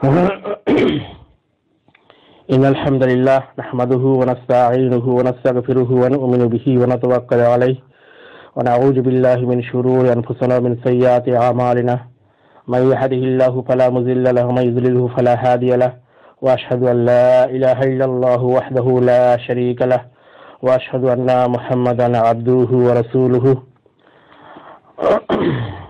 إن الحمد لله نحمده ونستعينه ونستغفره ونؤمن به ونتوكل عليه ونعوذ بالله من شرور أنفسنا ومن سيئات أعمالنا من يهده الله فلا مضل له ومن يضلله فلا هادي له وأشهد أن لا إله إلا الله وحده لا شريك له وأشهد أن محمدا عبده ورسوله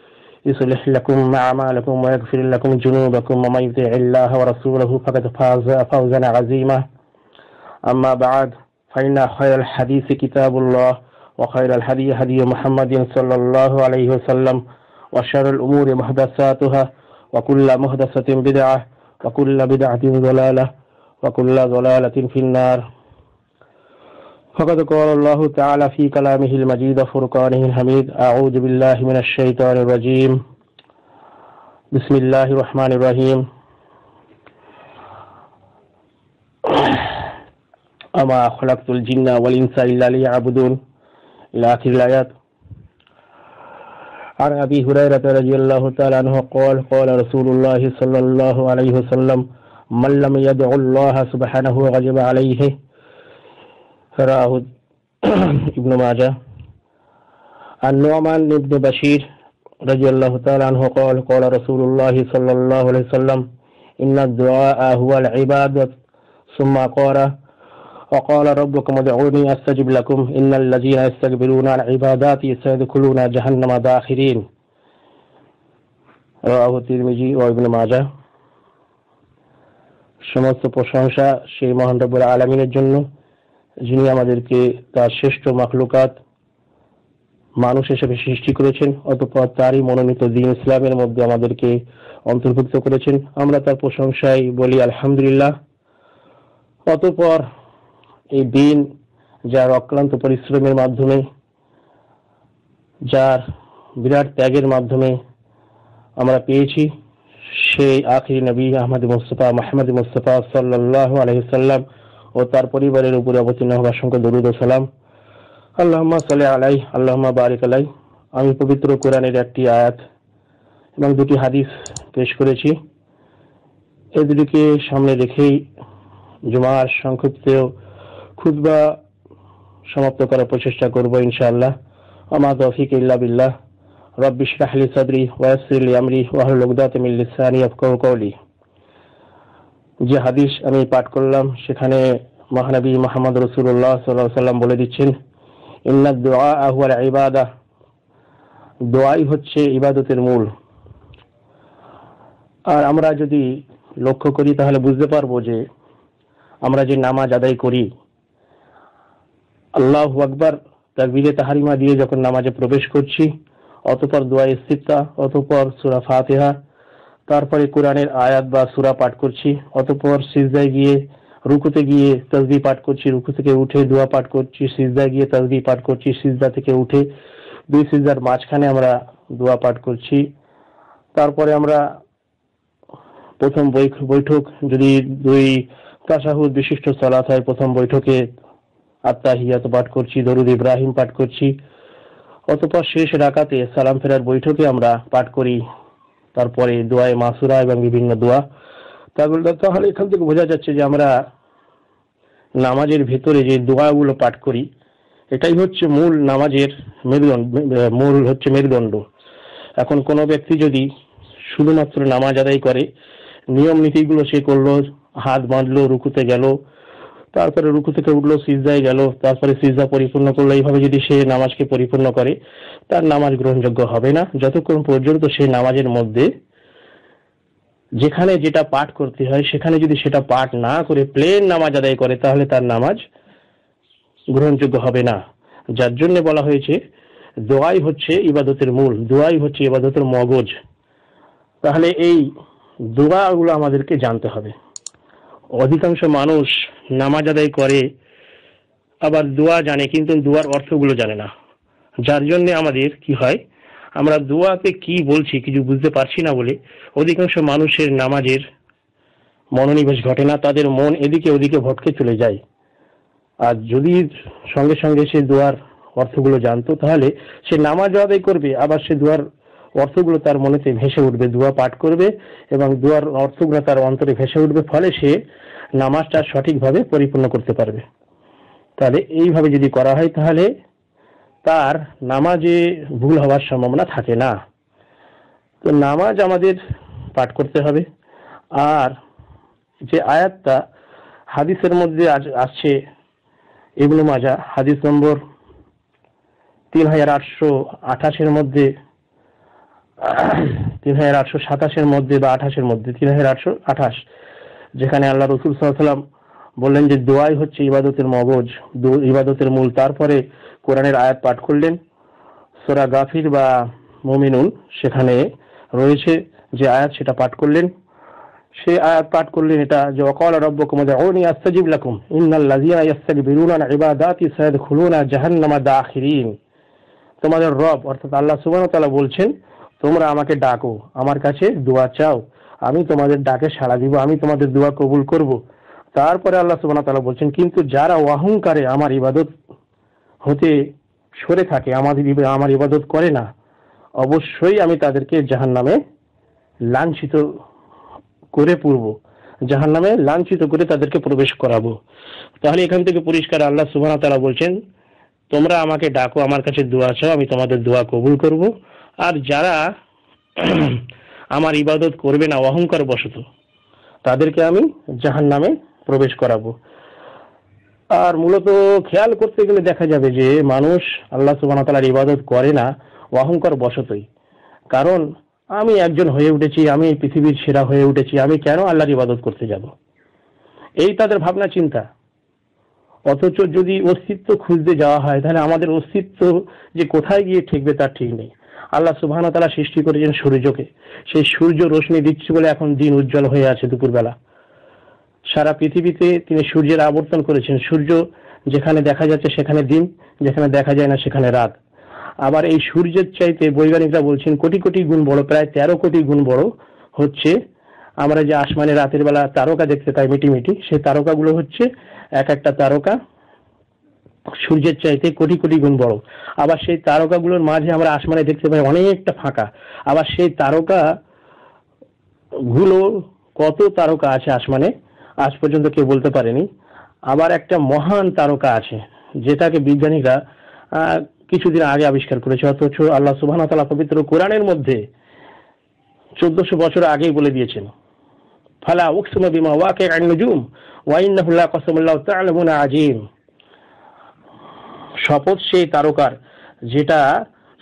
يصلح لكم أعمالكم ويغفر لكم جنوبكم ومن يطيع الله ورسوله فقد فاز فوزا عظيما أما بعد فإن خير الحديث كتاب الله وخير الحديث هدي محمد صلى الله عليه وسلم وشر الأمور محدثاتها وكل محدثة بدعة وكل بدعة ضلالة وكل ضلالة في النار فقد قال الله تعالى في كلامه المجيد فرقانه الحميد أعوذ بالله من الشيطان الرجيم بسم الله الرحمن الرحيم أما خلقت الجن والإنس إلا ليعبدون إلى آخر الآيات عن أبي هريرة رضي الله تعالى عنه قال قال رسول الله صلى الله عليه وسلم من لم يدع الله سبحانه وغجب عليه رواه ابن ماجه عن نعمان بن بشير رضي الله تعالى عنه قال قال رسول الله صلى الله عليه وسلم إن الدعاء هو العبادة ثم قال وقال ربكم ادعوني أستجب لكم إن الذين يستكبرون عن عباداتي سيدخلون جهنم داخرين رواه الترمذي وابن ماجه সমস্ত প্রশংসা সেই মহান العالمين আলমিনের জন্য যিনি আমাদেরকে তার শ্রেষ্ঠ মাখলুকাত মানুষ হিসেবে সৃষ্টি করেছেন অতঃপর তারই মনোনীত দিন ইসলামের মধ্যে আমাদেরকে অন্তর্ভুক্ত করেছেন আমরা তার প্রশংসায় বলি আলহামদুলিল্লাহ অতঃপর এই দিন যার অক্লান্ত পরিশ্রমের মাধ্যমে যার বিরাট ত্যাগের মাধ্যমে আমরা পেয়েছি সেই আখরি নবী আহমদ মুস্তফা মাহমদ মুস্তফা সাল্লাহ আলহিসাল্লাম ও তার পরিবারের উপরে অবতীর্ণ হবার সঙ্গে দরুদ সালাম আল্লাহমা সালে আলাই আল্লাহমা বারিক আলাই আমি পবিত্র কোরআনের একটি আয়াত এবং দুটি হাদিস পেশ করেছি এ দুটিকে সামনে রেখেই জুমার সংক্ষিপ্ত খুদবা সমাপ্ত করার প্রচেষ্টা করব ইনশাআল্লাহ আমার দফিক ইল্লা বিল্লাহ রব্বিশ রাহলি সাদরি ওয়াসির আমরি ওয়াহ মিল লিসানি আফকাউ কওলি যে হাদিস আমি পাঠ করলাম সেখানে মহানবী মোহাম্মদ রসুল্লাহ সাল্লাম বলে দিচ্ছেন ইন্না দোয়া আহুয়াল ইবাদা দোয়াই হচ্ছে ইবাদতের মূল আর আমরা যদি লক্ষ্য করি তাহলে বুঝতে পারবো যে আমরা যে নামাজ আদায় করি আল্লাহ আকবর তাকবিরে তাহারিমা দিয়ে যখন নামাজে প্রবেশ করছি অতপর দোয়া ইস্তিফা অতপর সুরা ফাতেহা তারপরে কোরআনের আয়াত বা সুরা পাঠ করছি অতঃপর সিজদায় গিয়ে রুকুতে গিয়ে তসবি পাঠ করছি রুকু থেকে উঠে দোয়া পাঠ করছি সিজদায় গিয়ে তসবি পাঠ করছি সিজদা থেকে উঠে দুই সিজদার মাঝখানে আমরা দোয়া পাঠ করছি তারপরে আমরা প্রথম বৈঠক যদি দুই তাসাহুদ বিশিষ্ট সালাত হয় প্রথম বৈঠকে হিয়াত পাঠ করছি দরুদ ইব্রাহিম পাঠ করছি অতপর শেষ রাকাতে সালাম ফেরার বৈঠকে আমরা পাঠ করি তারপরে দোয়ায় মাসুরা এবং বিভিন্ন দোয়া তাগুলো তাহলে এখান থেকে বোঝা যাচ্ছে যে আমরা নামাজের ভেতরে যে দোয়াগুলো পাঠ করি এটাই হচ্ছে মূল নামাজের মেরুদণ্ড মূল হচ্ছে মেরুদণ্ড এখন কোনো ব্যক্তি যদি শুধুমাত্র নামাজ আদায় করে নিয়ম নীতিগুলো সে করলো হাত বাঁধলো রুকুতে গেল তারপরে রুকু থেকে উঠলো সিজদায় গেল তারপরে সিজদা পরিপূর্ণ করলো এইভাবে যদি সে নামাজকে পরিপূর্ণ করে তার নামাজ গ্রহণযোগ্য হবে না যতক্ষণ পর্যন্ত সে নামাজের মধ্যে যেখানে যেটা পাঠ করতে হয় সেখানে যদি সেটা পাঠ না করে প্লেন নামাজ আদায় করে তাহলে তার নামাজ গ্রহণযোগ্য হবে না যার জন্য বলা হয়েছে দোয়াই হচ্ছে ইবাদতের মূল দোয়াই হচ্ছে ইবাদতের মগজ তাহলে এই দোয়াগুলো আমাদেরকে জানতে হবে অধিকাংশ মানুষ নামাজ আদায় করে আবার দোয়া জানে কিন্তু দোয়ার অর্থগুলো জানে না যার জন্য আমাদের কি হয় আমরা দোয়াতে কি বলছি কিছু বুঝতে পারছি না বলে অধিকাংশ মানুষের নামাজের মনোনিবেশ ঘটে না তাদের মন এদিকে ওদিকে ভটকে চলে যায় আর যদি সঙ্গে সঙ্গে সে দোয়ার অর্থগুলো জানতো তাহলে সে নামাজ আদায় করবে আবার সে দোয়ার অর্থগুলো তার মনেতে ভেসে উঠবে দোয়া পাঠ করবে এবং দোয়ার অর্থগুলো তার অন্তরে ভেসে উঠবে ফলে সে নামাজটা সঠিকভাবে পরিপূর্ণ করতে পারবে তাহলে এইভাবে যদি করা হয় তাহলে তার নামাজে ভুল হওয়ার সম্ভাবনা থাকে না তো নামাজ আমাদের পাঠ করতে হবে আর যে আয়াতটা হাদিসের মধ্যে আসছে এগুলো মাজা হাদিস নম্বর তিন হাজার আটশো আঠাশের মধ্যে তিন হাজার আটশো সাতাশের মধ্যে বা আঠাশের মধ্যে তিন হাজার আটশো আঠাশ যেখানে আল্লাহ রসুল সাল্লাম বললেন যে দোয়াই হচ্ছে ইবাদতের মগজ ইবাদতের মূল তারপরে কোরআনের আয়াত পাঠ করলেন সোরা গাফির বা মমিনুল সেখানে রয়েছে যে আয়াত সেটা পাঠ করলেন সে আয়াত পাঠ করলেন এটা যে অকাল রব্বকুম অনি আস্তাজিব লাকুম ইন্নাল লাযিনা ইস্তাকবিরুনা ইবাদাতি খুলুনা জাহান্নামা দাখিরিন তোমাদের রব অর্থাৎ আল্লাহ সুবহানাহু ওয়া তাআলা বলছেন তোমরা আমাকে ডাকো আমার কাছে দোয়া চাও আমি তোমাদের ডাকে সাড়া দিব আমি তোমাদের দোয়া কবুল করব তারপরে আল্লাহ সুবাহ তালা বলছেন কিন্তু যারা অহংকারে আমার ইবাদত হতে সরে থাকে আমাদের আমার ইবাদত করে না অবশ্যই আমি তাদেরকে জাহান নামে লাঞ্ছিত করে পূর্ব জাহান নামে লাঞ্ছিত করে তাদেরকে প্রবেশ করাবো তাহলে এখান থেকে পরিষ্কার আল্লাহ সুবাহ তারা বলছেন তোমরা আমাকে ডাকো আমার কাছে দোয়া চাও আমি তোমাদের দোয়া কবুল করবো আর যারা আমার ইবাদত করবে না অহংকার বশত তাদেরকে আমি জাহান নামে প্রবেশ করাবো আর মূলত খেয়াল করতে গেলে দেখা যাবে যে মানুষ আল্লাহ সুবাহ তালার ইবাদত করে না অহংকার বশতই কারণ আমি একজন হয়ে উঠেছি আমি পৃথিবীর সেরা হয়ে উঠেছি আমি কেন আল্লাহর ইবাদত করতে যাব এই তাদের ভাবনা চিন্তা অথচ যদি অস্তিত্ব খুঁজতে যাওয়া হয় তাহলে আমাদের অস্তিত্ব যে কোথায় গিয়ে ঠেকবে তার ঠিক নেই আল্লাহ সুবাহ তালা সৃষ্টি করেছেন সূর্যকে সেই সূর্য রোশনি দিচ্ছে বলে এখন দিন উজ্জ্বল হয়ে আছে দুপুরবেলা সারা পৃথিবীতে তিনি সূর্যের আবর্তন করেছেন সূর্য যেখানে দেখা যাচ্ছে সেখানে দিন যেখানে দেখা যায় না সেখানে রাত আবার এই সূর্যের চাইতে বৈজ্ঞানিকরা বলছেন কোটি কোটি গুণ বড় প্রায় তেরো কোটি গুণ বড় হচ্ছে আমরা যে আসমানে রাতের বেলা তারকা দেখতে পাই মিটিমিটি সেই তারকাগুলো হচ্ছে এক একটা তারকা সূর্যের চাইতে কোটি কোটি গুণ বড় আবার সেই তারকাগুলোর মাঝে আমরা আসমানে দেখতে পাই অনেকটা ফাঁকা আবার সেই তারকা গুলো কত তারকা আছে আসমানে আজ পর্যন্ত কেউ বলতে পারেনি আবার একটা মহান তারকা আছে যেটাকে বিজ্ঞানীরা কিছুদিন আগে আবিষ্কার করেছে অথচ আল্লাহ সুবাহ তালা পবিত্র কোরআনের মধ্যে চোদ্দশো বছর আগেই বলে দিয়েছেন ফালা উকসুমা বিমা ওয়াকে আইনুজুম ওয়াইন্নাহুল্লাহ কসমুল্লাহ তালমুনা আজিম শপথ সেই তারকার যেটা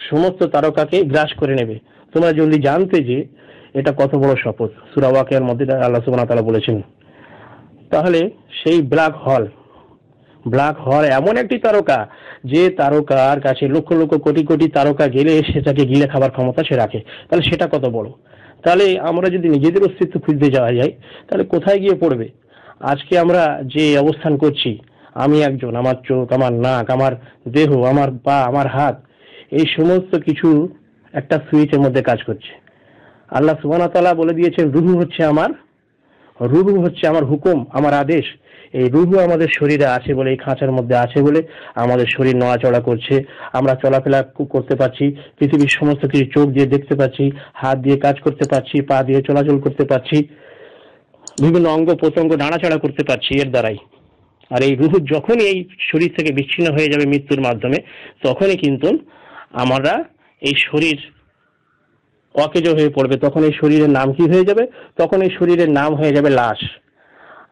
সমস্ত তারকাকে গ্রাস করে নেবে তোমরা জলদি জানতে যে এটা কত বড় শপথ সুরাওয়াকের মধ্যে আল্লাহ সুবান তালা বলেছেন তাহলে সেই ব্ল্যাক হল ব্ল্যাক হল এমন একটি তারকা যে তারকার কাছে লক্ষ লক্ষ কোটি কোটি তারকা গেলে সেটাকে গিলে খাবার ক্ষমতা সে রাখে তাহলে সেটা কত বড় তাহলে আমরা যদি নিজেদের অস্তিত্ব খুঁজতে যাওয়া যায় তাহলে কোথায় গিয়ে পড়বে আজকে আমরা যে অবস্থান করছি আমি একজন আমার চোখ আমার নাক আমার দেহ আমার পা আমার হাত এই সমস্ত কিছু একটা সুইচের মধ্যে কাজ করছে আল্লাহ সুবাহতালা বলে দিয়েছেন রুহু হচ্ছে আমার রুহু হচ্ছে আমার হুকুম আমার আদেশ এই রুহু আমাদের শরীরে আছে বলে এই খাঁচার মধ্যে আছে বলে আমাদের শরীর নড়াচড়া করছে আমরা চলাফেরা করতে পারছি পৃথিবীর সমস্ত কিছু চোখ দিয়ে দেখতে পাচ্ছি হাত দিয়ে কাজ করতে পারছি পা দিয়ে চলাচল করতে পারছি বিভিন্ন অঙ্গ প্রত্যঙ্গ নাড়াচাড়া করতে পারছি এর দ্বারাই আর এই রুহু যখনই এই শরীর থেকে বিচ্ছিন্ন হয়ে যাবে মৃত্যুর মাধ্যমে তখনই কিন্তু আমরা এই শরীর অকেজ হয়ে পড়বে তখন এই শরীরের নাম কি হয়ে যাবে তখন এই শরীরের নাম হয়ে যাবে লাশ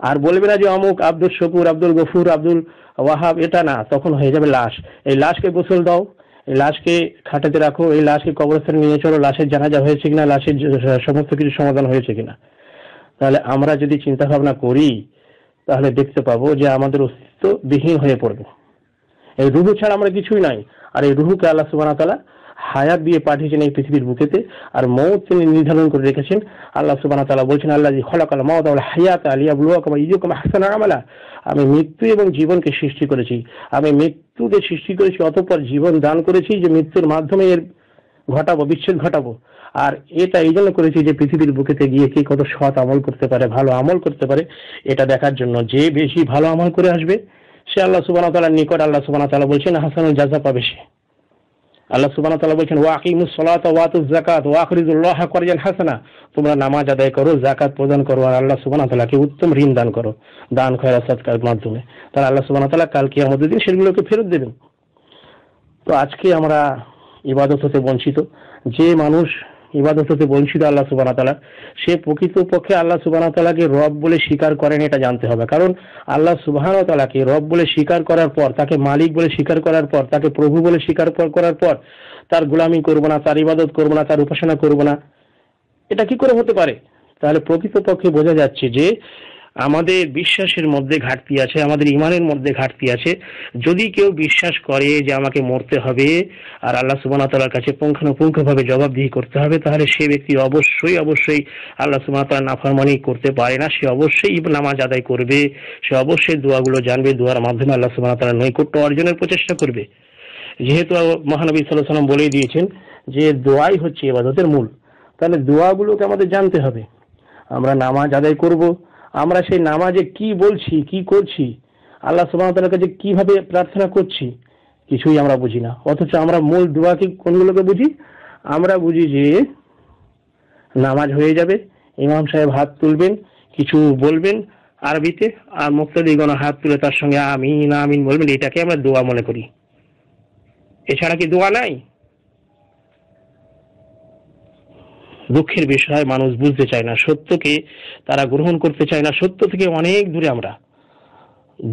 আর বলবে না যে অমুক আব্দুল শকুর আব্দুল গফুর আব্দুল ওয়াহাব এটা না তখন হয়ে যাবে লাশ এই লাশকে গোসল দাও এই লাশকে খাটাতে রাখো এই লাশকে কবরস্থানে নিয়ে চলো লাশের জানাজা হয়েছে কিনা লাশের সমস্ত কিছু সমাধান হয়েছে কিনা তাহলে আমরা যদি চিন্তা ভাবনা করি তাহলে দেখতে পাবো যে আমাদের অস্তিত্ব বিহীন হয়ে পড়বে এই রুহু ছাড়া আমরা কিছুই নাই আর এই রুহুকে আল্লাহ সুবাহ তালা হায়াত দিয়ে পাঠিয়েছেন এই পৃথিবীর বুকেতে আর মৌত তিনি নির্ধারণ করে রেখেছেন আল্লাহ সুবাহ তালা বলছেন আল্লাহ জি খলাক আল মাউদ হায়াত আলিয়া বুলুয়া কামা ইউ হাসান আমালা আমি মৃত্যু এবং জীবনকে সৃষ্টি করেছি আমি মৃত্যুকে সৃষ্টি করেছি অতঃপর জীবন দান করেছি যে মৃত্যুর মাধ্যমে এর ঘটাবো বিচ্ছেদ ঘটাবো আর এটা এই জন্য করেছি যে পৃথিবীর বুকেতে গিয়ে কে কত সৎ আমল করতে পারে ভালো আমল করতে পারে এটা দেখার জন্য যে বেশি ভালো আমল করে আসবে সে আল্লাহ সুবানা তালার নিকট আল্লাহ সুবানা তালা বলছেন হাসানুল জাজা পাবে সে আল্লাহ সুবানা তালা বলছেন ওয়াকিম সলাত ওয়াতুজ জাকাত ওয়াকরিজুল্লাহ করিয়ান হাসানা তোমরা নামাজ আদায় করো জাকাত প্রদান করো আর আল্লাহ সুবানা তালাকে উত্তম ঋণ দান করো দান খয়রা সৎকার মাধ্যমে তাহলে আল্লাহ সুবানা তালা কালকে আমাদের দিন সেগুলোকে ফেরত দেবেন তো আজকে আমরা ইবাদত হতে বঞ্চিত যে মানুষ ইবাদত হতে বঞ্চিত আল্লাহ সুবাহ তালা সে প্রকৃতপক্ষে আল্লাহ সুবাহ তালাকে রব বলে স্বীকার করেন এটা জানতে হবে কারণ আল্লাহ সুবাহানা তালাকে রব বলে স্বীকার করার পর তাকে মালিক বলে স্বীকার করার পর তাকে প্রভু বলে স্বীকার করার পর তার গোলামি করবো না তার ইবাদত করবো না তার উপাসনা করবো না এটা কি করে হতে পারে তাহলে প্রকৃতপক্ষে বোঝা যাচ্ছে যে আমাদের বিশ্বাসের মধ্যে ঘাটতি আছে আমাদের ইমানের মধ্যে ঘাটতি আছে যদি কেউ বিশ্বাস করে যে আমাকে মরতে হবে আর আল্লাহ তালার কাছে পুঙ্খানুপুঙ্খভাবে জবাবদিহি করতে হবে তাহলে সে ব্যক্তি অবশ্যই অবশ্যই আল্লাহ সুবানাতালা নাফারমানি করতে পারে না সে অবশ্যই নামাজ আদায় করবে সে অবশ্যই দোয়াগুলো জানবে দোয়ার মাধ্যমে আল্লাহ তালা নৈকট্য অর্জনের প্রচেষ্টা করবে যেহেতু মহানবী সাল্লাহ সাল্লাম বলেই দিয়েছেন যে দোয়াই হচ্ছে এবাদতের মূল তাহলে দোয়াগুলোকে আমাদের জানতে হবে আমরা নামাজ আদায় করব আমরা সেই নামাজে কি বলছি কি করছি আল্লাহ সুবাহতালার কাছে কিভাবে প্রার্থনা করছি কিছুই আমরা বুঝি না অথচ আমরা মূল দোয়াকে কোনগুলোকে বুঝি আমরা বুঝি যে নামাজ হয়ে যাবে ইমাম সাহেব হাত তুলবেন কিছু বলবেন আরবিতে আর কোনো হাত তুলে তার সঙ্গে আমিন আমিন বলবেন এটাকে আমরা দোয়া মনে করি এছাড়া কি দোয়া নাই দুঃখের বিষয় মানুষ বুঝতে চায় না সত্যকে তারা গ্রহণ করতে চায় না সত্য থেকে অনেক দূরে আমরা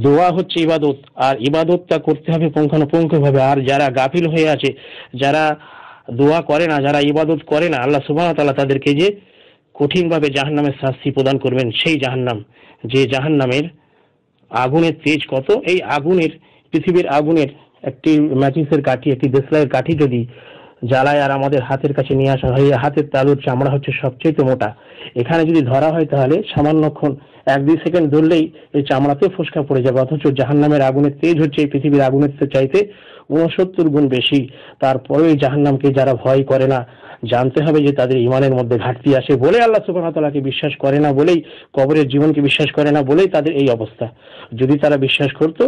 দোয়া হচ্ছে ইবাদত আর ইবাদতটা করতে হবে পুঙ্খানুপুঙ্খভাবে আর যারা গাফিল হয়ে আছে যারা দোয়া করে না যারা ইবাদত করে না আল্লাহ সুবাহ তালা তাদেরকে যে কঠিনভাবে জাহান্নামের শাস্তি প্রদান করবেন সেই জাহান্নাম যে জাহান্নামের আগুনের তেজ কত এই আগুনের পৃথিবীর আগুনের একটি ম্যাচিসের কাঠি একটি দেশলাইয়ের কাঠি যদি জ্বালায় আর আমাদের হাতের কাছে নিয়ে আসা হয় হাতের তালুর চামড়া হচ্ছে সবচেয়ে মোটা এখানে যদি ধরা হয় তাহলে সামান্যক্ষণ এক দুই সেকেন্ড ধরলেই এই চামড়াতে ফুসকা পড়ে যাবে অথচ জাহান নামের আগুনের তেজ হচ্ছে এই পৃথিবীর আগুনের চাইতে উনসত্তর গুণ বেশি তারপরে এই জাহান্নামকে যারা ভয় করে না জানতে হবে যে তাদের ইমানের মধ্যে ঘাটতি আসে বলে আল্লাহ সুবাহতালাকে বিশ্বাস করে না বলেই কবরের জীবনকে বিশ্বাস করে না বলেই তাদের এই অবস্থা যদি তারা বিশ্বাস করত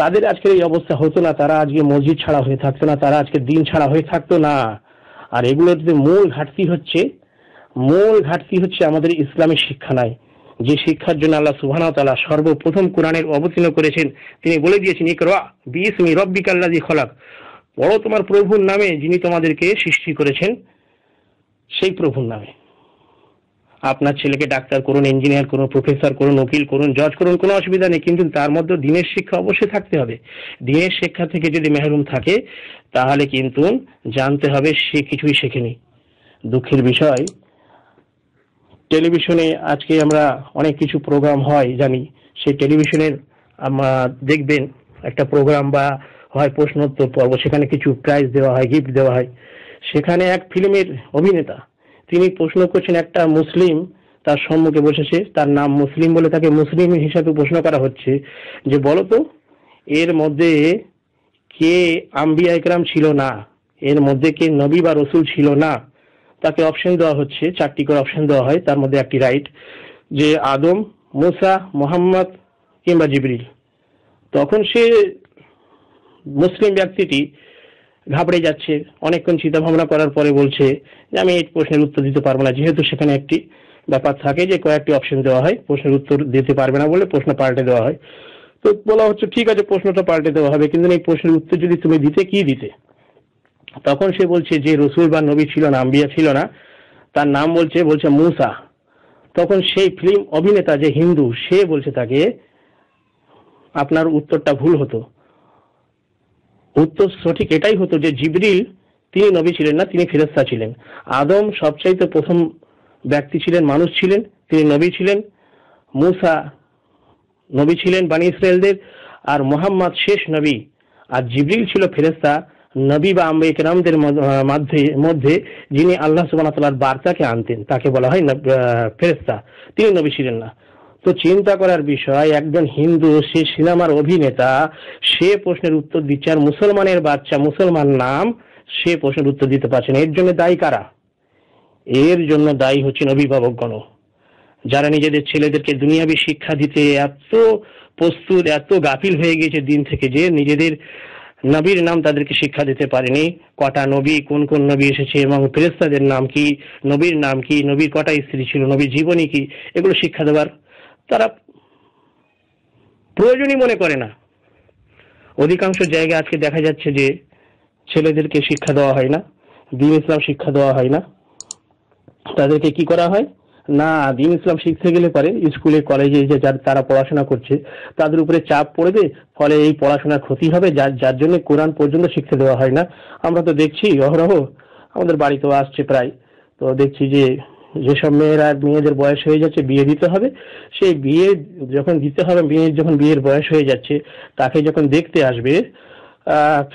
তাদের আজকের এই অবস্থা হতো না তারা আজকে মসজিদ ছাড়া হয়ে থাকতো না তারা আজকে দিন ছাড়া হয়ে থাকতো না আর এগুলোর মূল ঘাটতি হচ্ছে মূল ঘাটতি হচ্ছে আমাদের ইসলামী শিক্ষা নাই যে শিক্ষার জন্য আল্লাহ সুবহান সর্বপ্রথম কোরআনের অবতীর্ণ করেছেন তিনি বলে দিয়েছেন ইকরা বিসমি রব্বিকাল্লাজি খলাক পড়ো তোমার প্রভুর নামে যিনি তোমাদেরকে সৃষ্টি করেছেন সেই প্রভুর নামে আপনার ছেলেকে ডাক্তার করুন ইঞ্জিনিয়ার করুন প্রফেসর করুন উকিল করুন জজ করুন কোনো অসুবিধা নেই কিন্তু তার মধ্যে দিনের শিক্ষা অবশ্যই থাকতে হবে দিনের শিক্ষা থেকে যদি মেহরুম থাকে তাহলে কিন্তু জানতে হবে সে কিছুই শেখেনি দুঃখের বিষয় টেলিভিশনে আজকে আমরা অনেক কিছু প্রোগ্রাম হয় জানি সেই টেলিভিশনের দেখবেন একটা প্রোগ্রাম বা হয় প্রশ্নোত্তর পর্ব সেখানে কিছু প্রাইজ দেওয়া হয় গিফট দেওয়া হয় সেখানে এক ফিল্মের অভিনেতা তিনি প্রশ্ন করছেন একটা মুসলিম তার সম্মুখে বসেছে তার নাম মুসলিম বলে তাকে মুসলিম হিসাবে প্রশ্ন করা হচ্ছে যে বলতো এর মধ্যে কে আম্বিয়া একরাম ছিল না এর মধ্যে কে নবী বা রসুল ছিল না তাকে অপশন দেওয়া হচ্ছে চারটি করে অপশন দেওয়া হয় তার মধ্যে একটি রাইট যে আদম মুসা মোহাম্মদ কিংবা জিবরিল তখন সে মুসলিম ব্যক্তিটি ঘাবড়ে যাচ্ছে অনেকক্ষণ চিন্তা ভাবনা করার পরে বলছে যে আমি এই প্রশ্নের উত্তর দিতে পারবো না যেহেতু সেখানে একটি ব্যাপার থাকে যে কয়েকটি অপশন দেওয়া হয় প্রশ্নের উত্তর দিতে পারবে না বলে প্রশ্ন পাল্টে দেওয়া হয় তো বলা হচ্ছে ঠিক আছে প্রশ্নটা পাল্টে দেওয়া হবে কিন্তু এই প্রশ্নের উত্তর যদি তুমি দিতে কি দিতে তখন সে বলছে যে রসুল বা নবী ছিল না আম্বিয়া ছিল না তার নাম বলছে বলছে মুসা তখন সেই ফিল্ম অভিনেতা যে হিন্দু সে বলছে তাকে আপনার উত্তরটা ভুল হতো উত্তর সঠিক এটাই হতো যে জিবরিল তিনি নবী ছিলেন না তিনি ফেরেস্তা ছিলেন আদম সবচাইতে প্রথম ব্যক্তি ছিলেন মানুষ ছিলেন তিনি নবী ছিলেন মুসা নবী ছিলেন বানী ইসরায়েলদের আর মোহাম্মদ শেষ নবী আর জিবরিল ছিল ফেরেস্তা নবী বা আম্বে কেরামদের মধ্যে যিনি আল্লাহ সুবান বার্তাকে আনতেন তাকে বলা হয় ফেরেস্তা তিনি নবী ছিলেন না তো চিন্তা করার বিষয় একজন হিন্দু সে সিনেমার অভিনেতা সে প্রশ্নের উত্তর দিচ্ছে আর মুসলমানের বাচ্চা মুসলমান নাম সে প্রশ্নের উত্তর দিতে পারছে না এর জন্য দায়ী কারা এর জন্য দায়ী হচ্ছেন অভিভাবকগণ যারা নিজেদের ছেলেদেরকে দুনিয়াবি শিক্ষা দিতে এত প্রস্তুত এত গাফিল হয়ে গিয়েছে দিন থেকে যে নিজেদের নবীর নাম তাদেরকে শিক্ষা দিতে পারেনি কটা নবী কোন কোন নবী এসেছে এবং ফেরেস্তাদের নাম কি নবীর নাম কি নবীর কটা স্ত্রী ছিল নবীর জীবনী কি এগুলো শিক্ষা দেওয়ার তারা প্রয়োজনই মনে করে না অধিকাংশ জায়গায় আজকে দেখা যাচ্ছে যে ছেলেদেরকে শিক্ষা দেওয়া হয় না দিন ইসলাম শিক্ষা দেওয়া হয় না তাদেরকে কি করা হয় না দিন ইসলাম শিখতে গেলে পরে স্কুলে কলেজে যে যার তারা পড়াশোনা করছে তাদের উপরে চাপ পড়বে ফলে এই পড়াশোনার ক্ষতি হবে যার যার জন্য কোরআন পর্যন্ত শিখতে দেওয়া হয় না আমরা তো দেখছি অহরহ আমাদের বাড়িতেও আসছে প্রায় তো দেখছি যে যেসব মেয়েরা মেয়েদের বয়স হয়ে যাচ্ছে বিয়ে দিতে হবে সেই বিয়ে যখন দিতে হবে মেয়ের যখন বিয়ের বয়স হয়ে যাচ্ছে তাকে যখন দেখতে আসবে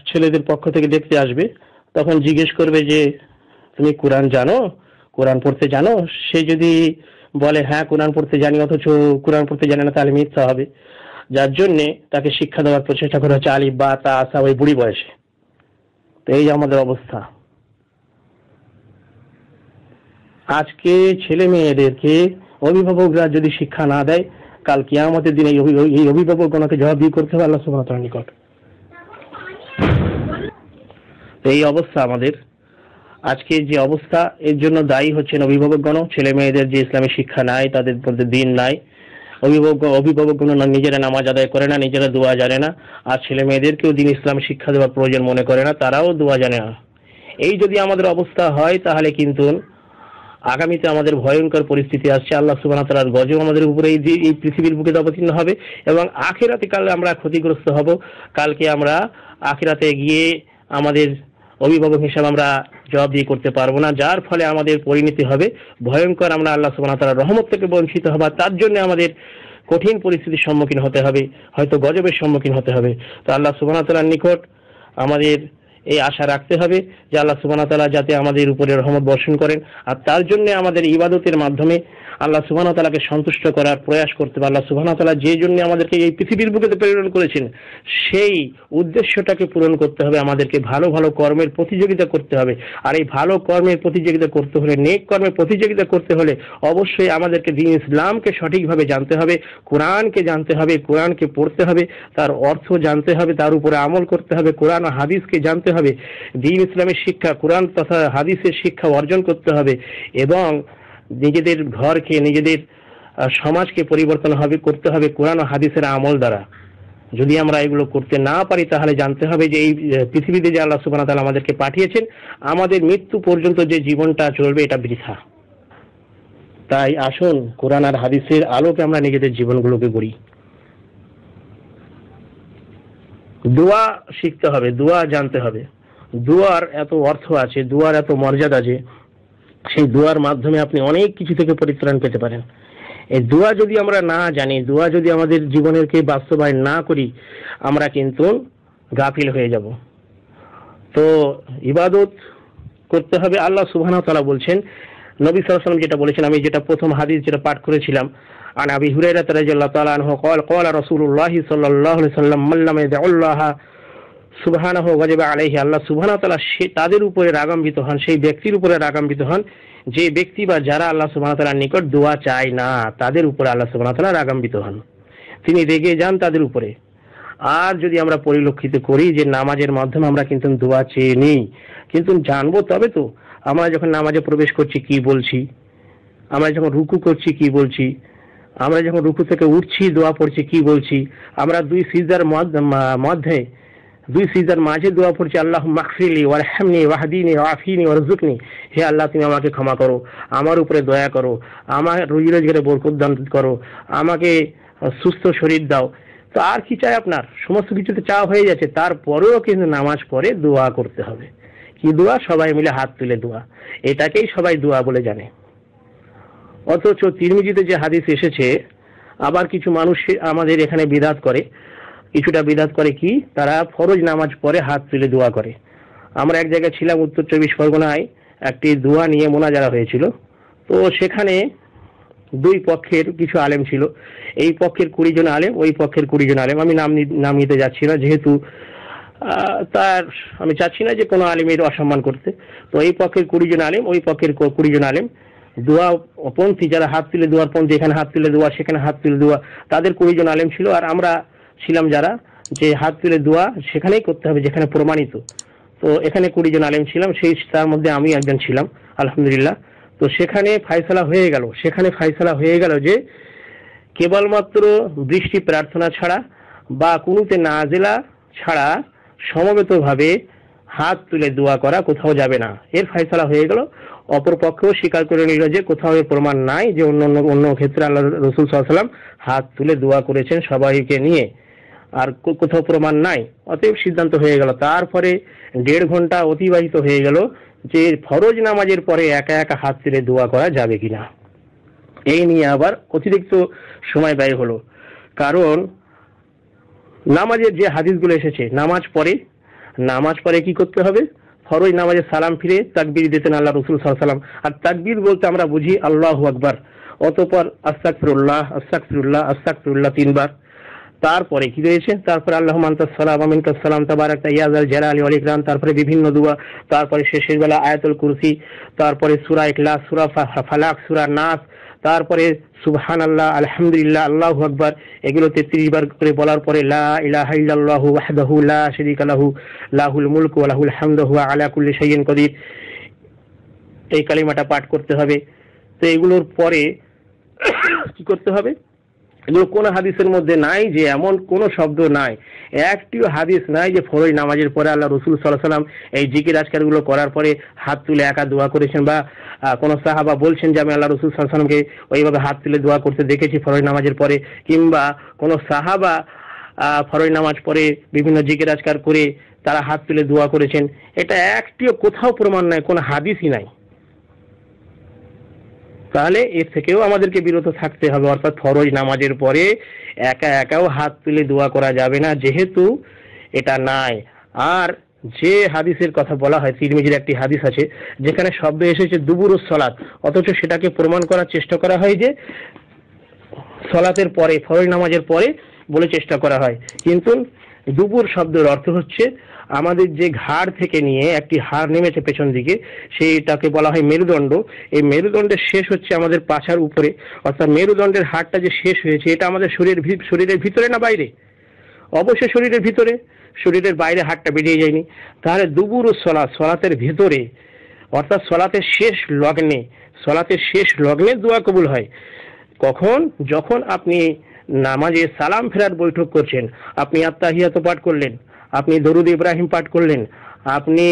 ছেলেদের পক্ষ থেকে দেখতে আসবে তখন জিজ্ঞেস করবে যে তুমি কোরআন জানো কোরআন পড়তে জানো সে যদি বলে হ্যাঁ কোরআন পড়তে জানি অথচ কোরআন পড়তে জানে না তাহলে মিথ্যা হবে যার জন্যে তাকে শিক্ষা দেওয়ার প্রচেষ্টা করা হচ্ছে আলিফ বা তা আসা ওই বুড়ি বয়সে তো এই আমাদের অবস্থা আজকে ছেলে মেয়েদেরকে অভিভাবকরা যদি শিক্ষা না দেয় কাল আমাদের দিনে এই অভিভাবকগণকে দিয়ে করতে হবে আল্লাহ সুবাহ নিকট এই অবস্থা আমাদের আজকে যে অবস্থা এর জন্য দায়ী হচ্ছেন অভিভাবকগণ ছেলে মেয়েদের যে ইসলামী শিক্ষা নাই তাদের মধ্যে দিন নাই অভিভাবক অভিভাবকগণ নিজেরা নামাজ আদায় করে না নিজেরা দোয়া জানে না আর ছেলে মেয়েদেরকেও দিন ইসলামী শিক্ষা দেওয়ার প্রয়োজন মনে করে না তারাও দোয়া জানে না এই যদি আমাদের অবস্থা হয় তাহলে কিন্তু আগামীতে আমাদের ভয়ঙ্কর পরিস্থিতি আসছে আল্লাহ সুবাহ তালার গজব আমাদের উপরে এই এই পৃথিবীর বুকে অবতীর্ণ হবে এবং আখেরাতে কালে আমরা ক্ষতিগ্রস্ত হব কালকে আমরা আখেরাতে গিয়ে আমাদের অভিভাবক হিসাবে আমরা জবাব দিয়ে করতে পারবো না যার ফলে আমাদের পরিণতি হবে ভয়ঙ্কর আমরা আল্লাহ সুবাহ তালার রহমত থেকে বঞ্চিত হবো তার জন্য আমাদের কঠিন পরিস্থিতির সম্মুখীন হতে হবে হয়তো গজবের সম্মুখীন হতে হবে তো আল্লাহ সুবাহ তালার নিকট আমাদের এই আশা রাখতে হবে যে আল্লাহ সুবাহ তালা যাতে আমাদের উপরে রহমত বর্ষণ করেন আর তার জন্য আমাদের ইবাদতের মাধ্যমে আল্লাহ সুবাহ তালাকে সন্তুষ্ট করার প্রয়াস করতে আল্লাহ সুবাহ তালা যে জন্য আমাদেরকে এই পৃথিবীর বুকেতে প্রেরণ করেছেন সেই উদ্দেশ্যটাকে পূরণ করতে হবে আমাদেরকে ভালো ভালো কর্মের প্রতিযোগিতা করতে হবে আর এই ভালো কর্মের প্রতিযোগিতা করতে হলে নেক কর্মের প্রতিযোগিতা করতে হলে অবশ্যই আমাদেরকে দিন ইসলামকে সঠিকভাবে জানতে হবে কোরআনকে জানতে হবে কোরআনকে পড়তে হবে তার অর্থ জানতে হবে তার উপরে আমল করতে হবে কোরআন ও হাদিসকে জানতে হবে দিন ইসলামের শিক্ষা কোরআন তথা হাদিসের শিক্ষা অর্জন করতে হবে এবং নিজেদের ঘরকে নিজেদের সমাজকে পরিবর্তন হবে করতে হবে কোরআন হাদিসের আমল দ্বারা যদি আমরা এগুলো করতে না পারি তাহলে জানতে হবে যে এই পৃথিবীতে যে আল্লাহ সুবান আমাদেরকে পাঠিয়েছেন আমাদের মৃত্যু পর্যন্ত যে জীবনটা চলবে এটা বৃথা তাই আসুন কোরআন আর হাদিসের আলোকে আমরা নিজেদের জীবনগুলোকে গড়ি দোয়া শিখতে হবে দোয়া জানতে হবে দোয়ার এত অর্থ আছে দোয়ার এত মর্যাদা আছে সেই দোয়ার মাধ্যমে আপনি অনেক কিছু থেকে পরিত্রাণ পেতে পারেন এই দোয়া যদি আমরা না জানি দোয়া যদি আমাদের জীবনেরকে বাস্তবায়ন না করি আমরা কিন্তু গাফিল হয়ে যাব তো ইবাদত করতে হবে আল্লাহ সুবাহ ওয়া বলছেন নবী সালাম যেটা বলেছেন আমি যেটা প্রথম হাদিস যেটা পাঠ করেছিলাম আন আবি হুরাইরা রাদিয়াল্লাহু তাআলা আনহু قال قال رسول الله صلى الله عليه সুবাহানা হোক অজেবা আলাইহি আল্লাহ সুবাহানা তালা সে তাদের উপরে রাগাম্বিত হন সেই ব্যক্তির উপরে রাগাম্বিত হন যে ব্যক্তি বা যারা আল্লাহ সুবাহ তালার নিকট দোয়া চায় না তাদের উপরে আল্লাহ সুবাহ তালা রাগাম্বিত হন তিনি রেগে যান তাদের উপরে আর যদি আমরা পরিলক্ষিত করি যে নামাজের মাধ্যমে আমরা কিন্তু দোয়া চেয়ে নেই কিন্তু জানবো তবে তো আমরা যখন নামাজে প্রবেশ করছি কি বলছি আমরা যখন রুকু করছি কি বলছি আমরা যখন রুকু থেকে উঠছি দোয়া পড়ছি কি বলছি আমরা দুই সিজার মধ্যে দুই সিজার মাঝে দোয়া পড়ছি আল্লাহ মাকফিলি ওয়ারহামনি ওয়াহদিনি ওয়াফিনি ওয়ারজুকনি হে আল্লাহ তুমি আমাকে ক্ষমা করো আমার উপরে দয়া করো আমার রুজি রোজগারে বরকত দান করো আমাকে সুস্থ শরীর দাও তো আর কি চাই আপনার সমস্ত কিছুতে চাওয়া হয়ে যাচ্ছে তারপরেও কিন্তু নামাজ পড়ে দোয়া করতে হবে কি দোয়া সবাই মিলে হাত তুলে দোয়া এটাকেই সবাই দোয়া বলে জানে অথচ তিরমিজিতে যে হাদিস এসেছে আবার কিছু মানুষ আমাদের এখানে বিদাত করে কিছুটা বিদাত করে কি তারা ফরজ নামাজ পরে হাত তুলে দোয়া করে আমরা এক জায়গায় ছিলাম উত্তর চব্বিশ পরগনায় একটি দোয়া নিয়ে মোনাজারা হয়েছিল তো সেখানে দুই পক্ষের কিছু আলেম ছিল এই পক্ষের কুড়ি জন আলেম ওই পক্ষের কুড়ি জন আলেম আমি নাম নাম নিতে যাচ্ছি না যেহেতু তার আমি চাচ্ছি না যে কোনো আলেমের অসম্মান করতে তো এই পক্ষের কুড়ি জন আলেম ওই পক্ষের কুড়ি জন আলেম দোয়া পন্থী যারা হাত তুলে দোয়ার পন্থী এখানে হাত তুলে দোয়া সেখানে হাত তুলে দোয়া তাদের কুড়ি জন আলেম ছিল আর আমরা ছিলাম যারা যে হাত তুলে দোয়া সেখানেই করতে হবে যেখানে প্রমাণিত তো এখানে কুড়ি জন আলেম ছিলাম সেই তার মধ্যে আমি একজন ছিলাম আলহামদুলিল্লাহ তো সেখানে ফায়সলা হয়ে গেল সেখানে ফায়সলা হয়ে গেল যে কেবলমাত্র বৃষ্টি প্রার্থনা ছাড়া বা কোনোতে নাজেলা ছাড়া সমবেতভাবে হাত তুলে দোয়া করা কোথাও যাবে না এর ফায়সলা হয়ে গেল অপর পক্ষেও স্বীকার করে নিল যে কোথাও এর প্রমাণ নাই যে অন্য অন্য ক্ষেত্রে আল্লাহ রসুল সাল্লাম হাত তুলে দোয়া করেছেন সবাইকে নিয়ে আর কোথাও প্রমাণ নাই অতএব সিদ্ধান্ত হয়ে গেল তারপরে দেড় ঘন্টা অতিবাহিত হয়ে গেল যে ফরজ নামাজের পরে একা একা হাত ছেড়ে দোয়া করা যাবে কিনা এই নিয়ে আবার অতিরিক্ত সময় ব্যয় হলো কারণ নামাজের যে হাদিসগুলো এসেছে নামাজ পরে নামাজ পরে কি করতে হবে ফরজ নামাজের সালাম ফিরে তাকবির দিতেন আল্লাহ রসুল সাল্লাম আর তাকবির বলতে আমরা বুঝি আল্লাহ আকবার অতপর আস্তাকফিরুল্লাহ আস্তাকফিরুল্লাহ আস্তাকফিরুল্লাহ তিনবার তারপরে কি রয়েছে তারপরে আল্লাহ মান্তাসালাম আমিনকাসালাম তাবার একটা ইয়াজ আল জেলা আলী আলিকরাম তারপরে বিভিন্ন দুয়া তারপরে শেষের বেলা আয়াতুল কুরসি তারপরে সুরা ইখলাস সুরা ফালাক সুরা নাস তারপরে সুবহান আল্লাহ আলহামদুলিল্লাহ আল্লাহু আকবার এগুলো তেত্রিশ বার করে বলার পরে লা ইলাহা ইল্লাল্লাহু ওয়াহদাহু লা শারীকা লাহু লাহুল মুলকু ওয়া লাহুল হামদু হুয়া আলা কুল্লি শাইইন কদির এই কালিমাটা পাঠ করতে হবে তো এগুলোর পরে কি করতে হবে এগুলো কোন হাদিসের মধ্যে নাই যে এমন কোন শব্দ নাই একটিও হাদিস নাই যে ফরজ নামাজের পরে আল্লাহ রসুল সাল্লাহ সাল্লাম এই জিকির গুলো করার পরে হাত তুলে একা দোয়া করেছেন বা কোনো সাহাবা বলছেন যে আমি আল্লাহ রসুল সাল্লাহ ওইভাবে হাত তুলে দোয়া করতে দেখেছি ফরজ নামাজের পরে কিংবা কোনো সাহাবা ফরজ নামাজ পড়ে বিভিন্ন জিকির আজকার করে তারা হাত তুলে দোয়া করেছেন এটা একটিও কোথাও প্রমাণ নাই কোনো হাদিসই নাই তাহলে এর থেকেও আমাদেরকে বিরত থাকতে হবে অর্থাৎ ফরজ নামাজের পরে একা একাও হাত তুলে দোয়া করা যাবে না যেহেতু এটা নাই আর যে হাদিসের কথা বলা হয় তিরমিজির একটি হাদিস আছে যেখানে শব্দ এসেছে দুবুর সলাৎ অথচ সেটাকে প্রমাণ করার চেষ্টা করা হয় যে সলাতের পরে ফরজ নামাজের পরে বলে চেষ্টা করা হয় কিন্তু দুপুর শব্দের অর্থ হচ্ছে আমাদের যে ঘাড় থেকে নিয়ে একটি হাড় নেমেছে পেছন দিকে সেইটাকে বলা হয় মেরুদণ্ড এই মেরুদণ্ডের শেষ হচ্ছে আমাদের পাছার উপরে অর্থাৎ মেরুদণ্ডের হাড়টা যে শেষ হয়েছে এটা আমাদের শরীরের শরীরের ভিতরে না বাইরে অবশ্যই শরীরের ভিতরে শরীরের বাইরে হাড়টা বেরিয়ে যায়নি তাহলে দুবুর ও সলা সলাতের ভেতরে অর্থাৎ সলাতের শেষ লগ্নে সলাতের শেষ লগ্নে দোয়া কবুল হয় কখন যখন আপনি নামাজে সালাম ফেরার বৈঠক করছেন আপনি আত্মাহিয়াত পাঠ করলেন আপনি দরুদ ইব্রাহিম পাঠ করলেন আপনি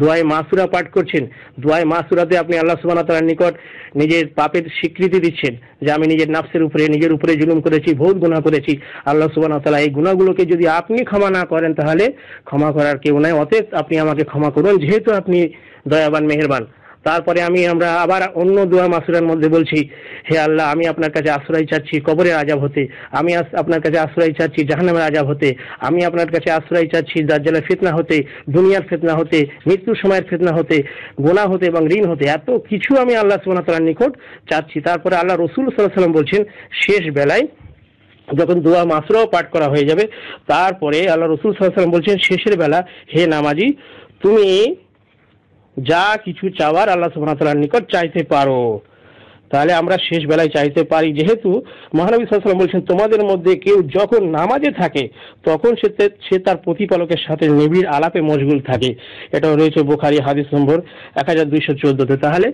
দোয়াই মাসুরা পাঠ করছেন দোয়াই মাসুরাতে আপনি আল্লাহ সুবান তালার নিকট নিজের পাপের স্বীকৃতি দিচ্ছেন যে আমি নিজের নাফসের উপরে নিজের উপরে জুলুম করেছি ভোট গুণা করেছি আল্লাহ সুবান তালা এই গুণাগুলোকে যদি আপনি ক্ষমা না করেন তাহলে ক্ষমা করার কেউ নাই অতএব আপনি আমাকে ক্ষমা করুন যেহেতু আপনি দয়াবান মেহেরবান তারপরে আমি আমরা আবার অন্য দোয়া মাসুরের মধ্যে বলছি হে আল্লাহ আমি আপনার কাছে আশ্রয় চাচ্ছি কবরের আজাব হতে আমি আপনার কাছে আশ্রয় চাচ্ছি জাহানামের আজাব হতে আমি আপনার কাছে আশ্রয় চাচ্ছি দার্জালের ফেতনা হতে দুনিয়ার ফেতনা হতে মৃত্যুর সময়ের ফেতনা হতে গোনা হতে এবং ঋণ হতে এত কিছু আমি আল্লাহ সুবাহতালার নিকট চাচ্ছি তারপরে আল্লাহ রসুল সাল্লাম বলছেন শেষ বেলায় যখন দোয়া মাসরাও পাঠ করা হয়ে যাবে তারপরে আল্লাহ রসুল সাল্লাম বলছেন শেষের বেলা হে নামাজি তুমি যা কিছু চাওয়ার আল্লাহ সুবাহ নিকট চাইতে পারো তাহলে আমরা শেষ বেলায় চাইতে পারি যেহেতু মহানবী সাল্লাম বলছেন তোমাদের মধ্যে কেউ যখন নামাজে থাকে তখন সে সে তার প্রতিপালকের সাথে নিবিড় আলাপে মশগুল থাকে এটাও রয়েছে বোখারি হাদিস নম্বর এক হাজার দুইশো চোদ্দতে তাহলে